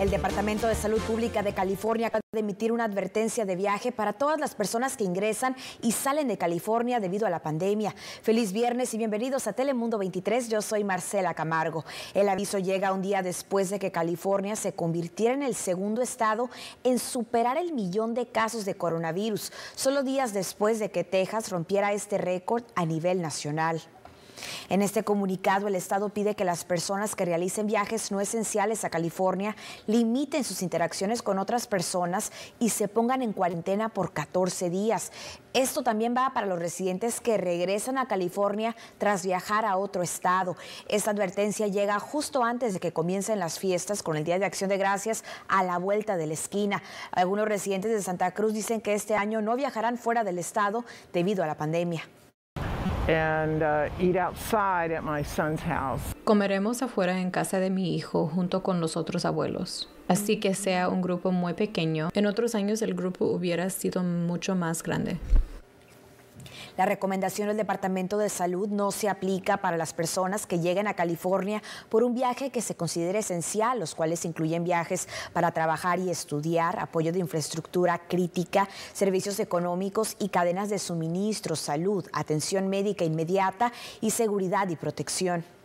El Departamento de Salud Pública de California acaba de emitir una advertencia de viaje para todas las personas que ingresan y salen de California debido a la pandemia. Feliz viernes y bienvenidos a Telemundo 23. Yo soy Marcela Camargo. El aviso llega un día después de que California se convirtiera en el segundo estado en superar el millón de casos de coronavirus, solo días después de que Texas rompiera este récord a nivel nacional. En este comunicado, el Estado pide que las personas que realicen viajes no esenciales a California limiten sus interacciones con otras personas y se pongan en cuarentena por 14 días. Esto también va para los residentes que regresan a California tras viajar a otro estado. Esta advertencia llega justo antes de que comiencen las fiestas con el Día de Acción de Gracias a la vuelta de la esquina. Algunos residentes de Santa Cruz dicen que este año no viajarán fuera del estado debido a la pandemia. Uh, outside my son's Comeremos afuera en casa de mi hijo junto con los otros abuelos. Así que sea un grupo muy pequeño. En otros años el grupo hubiera sido mucho más grande. La recomendación del Departamento de Salud no se aplica para las personas que lleguen a California por un viaje que se considere esencial, los cuales incluyen viajes para trabajar y estudiar, apoyo de infraestructura crítica, servicios económicos y cadenas de suministro, salud, atención médica inmediata y seguridad y protección.